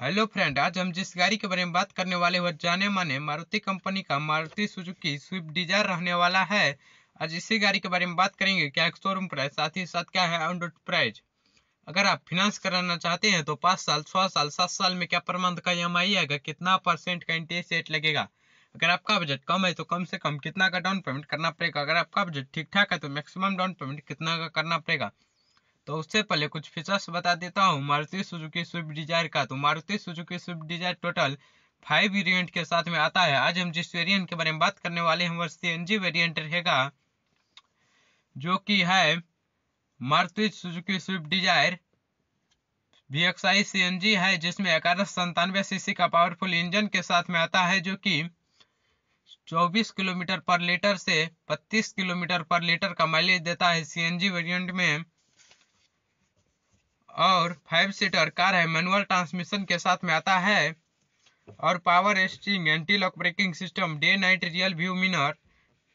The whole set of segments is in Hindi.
हेलो फ्रेंड आज हम जिस गाड़ी के बारे में बात करने वाले हैं जाने माने मारुति कंपनी का मारुति सुजुकी स्विफ्ट डिजायर रहने वाला है आज इसी गाड़ी के बारे में बात करेंगे क्या शोरूम प्राइस साथ ही साथ क्या है ऑन रोड प्राइस अगर आप फिनांस कराना चाहते हैं तो पाँच साल छः साल सात साल में क्या प्रमाण का ई एम आई आएगा कितना परसेंट का इंटरेस्ट रेट लगेगा अगर आपका बजट कम है तो कम से कम कितना का डाउन पेमेंट करना पड़ेगा अगर आपका बजट ठीक ठाक है तो मैक्सिमम डाउन पेमेंट कितना का करना पड़ेगा तो उससे पहले कुछ फीचर्स बता देता हूँ मारुति सुजुकी स्विफ्ट डिजायर का तो Maruti Suzuki Swift Dzire total five variant के साथ में आता है आज हम जिस वेरिएंट के बारे में बात करने वाले हैं वह सी एन वेरिएंट रहेगा जो कि है Maruti Suzuki Swift Dzire V X I C N G है जिसमें ग्यारह संतानवे सीसी का पावरफुल इंजन के साथ में आता है जो कि 24 किलोमीटर पर लीटर से 32 किलोमीटर पर लीटर का माइलेज देता है सी एन जी वेरियंट में और फाइव सीटर कार है मैनुअल ट्रांसमिशन के साथ में आता है और power steering anti lock braking system day night rear view mirror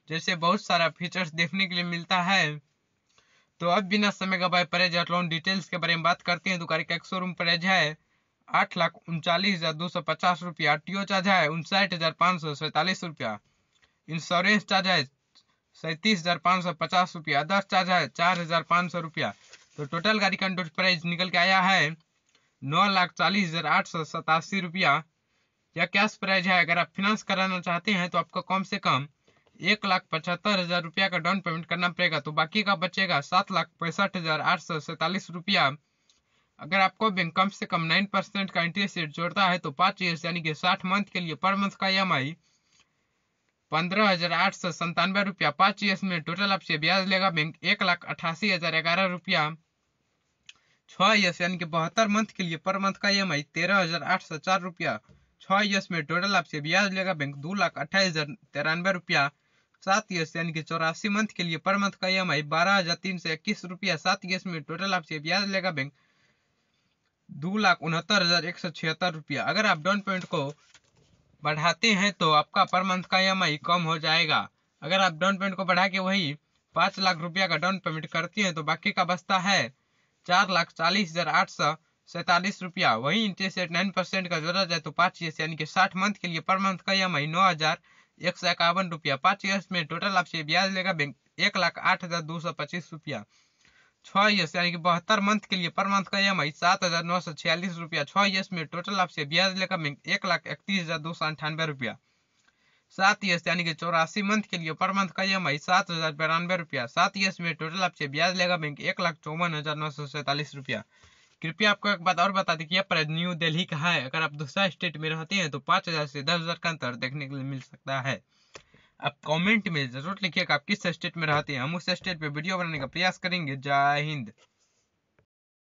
जैसे बहुत सारा फीचर्स देखने के लिए मिलता है तो अब बिना समय का प्राइज और लोन डिटेल्स के बारे में बात करते हैं तो गाड़ी का एक शोरूम प्राइज है आठ लाख उनचालीस हजार दो सौ पचास रुपया टी ओ चार्ज है उनसाठ हजार पाँच सौ सैतालीस रुपया इंश्योरेंस चार्ज है सैंतीस हजार पाँच सौ पचास रुपया दस चार्ज है चार हजार पाँच सौ रुपया तो टोटल गाड़ी का प्राइस निकल के आया है नौ लाख चालीस हजार आठ सौ सतासी रुपया या कैश प्राइज है अगर आप फिनांस कराना चाहते हैं तो आपको कम से कम एक लाख पचहत्तर हजार रुपया का डाउन पेमेंट करना पड़ेगा तो बाकी का बचेगा सात लाख पैंसठ हजार आठ सौ सैतालीस रुपया अगर आपको बैंक कम से कम नाइन परसेंट का इंटरेस्ट रेट जोड़ता है तो पांच ईयर्स यानी कि साठ मंथ के लिए पर मंथ का ई एम आई पंद्रह हजार आठ सौ संतानवे रुपया पांच ईयर्स में टोटल आपसे ब्याज लेगा बैंक एक लाख अठासी हजार ग्यारह रुपया छः ईयर्स यानी कि बहत्तर मंथ के लिए पर मंथ का ई एम आई तेरह हजार आठ सौ चार रुपया छः ईयर्स में टोटल आपसे ब्याज लेगा बैंक दो लाख अट्ठाईस हजार तिरानवे रुपया सात ईयर्स यानी कि चौरासी मंथ के लिए पर मंथ का ई एम आई बारह हजार तीन सौ इक्कीस रुपया सात ईयर्स में टोटल आपसे ब्याज लेगा बैंक दो लाख उनहत्तर हजार एक सौ छिहत्तर रुपया अगर आप डाउन पेमेंट को बढ़ाते हैं तो आपका पर मंथ का ई एम आई कम हो जाएगा अगर आप डाउन पेमेंट को बढ़ा के वही पाँच लाख रुपया का डाउन पेमेंट करती हैं तो बाकी का बचता है चार लाख चालीस हजार आठ सौ सैतालीस रुपया वही इंटरेस्ट रेट नाइन परसेंट का जोड़ा जाए तो पांच ईयर्स यानी कि साठ मंथ के लिए पर मंथ का यह नौ हज़ार एक सौ इक्यावन रुपया पांच ईयर्स में टोटल आपसे ब्याज लेगा बैंक एक लाख आठ हज़ार दो सौ पच्चीस रुपया छह ईयर्स यानी कि बहत्तर मंथ के लिए पर मंथ का ई एम आई सात हज़ार नौ सौ छियालीस रुपया छः ईयर्स में टोटल आपसे ब्याज लेगा बैंक एक लाख इकतीस हज़ार दो सौ अंठानवे रुपया सात ईयर्स यानी कि चौरासी मंथ के लिए पर मंथ का ई एम आई सात हजार बिरानवे रुपया सात ईयर्स में टोटल आपसे ब्याज लेगा बैंक एक लाख चौवन हजार नौ सौ सैंतालीस रुपया कृपया आपको एक बात और बता दें कि यह प्राइस न्यू दिल्ली का है अगर आप दूसरा स्टेट में रहते हैं तो पाँच हज़ार से दस हज़ार का अंतर देखने के लिए मिल सकता है आप कमेंट में ज़रूर लिखिएगा आप किस स्टेट में रहते हैं हम उस स्टेट पर वीडियो बनाने का प्रयास करेंगे जय हिंद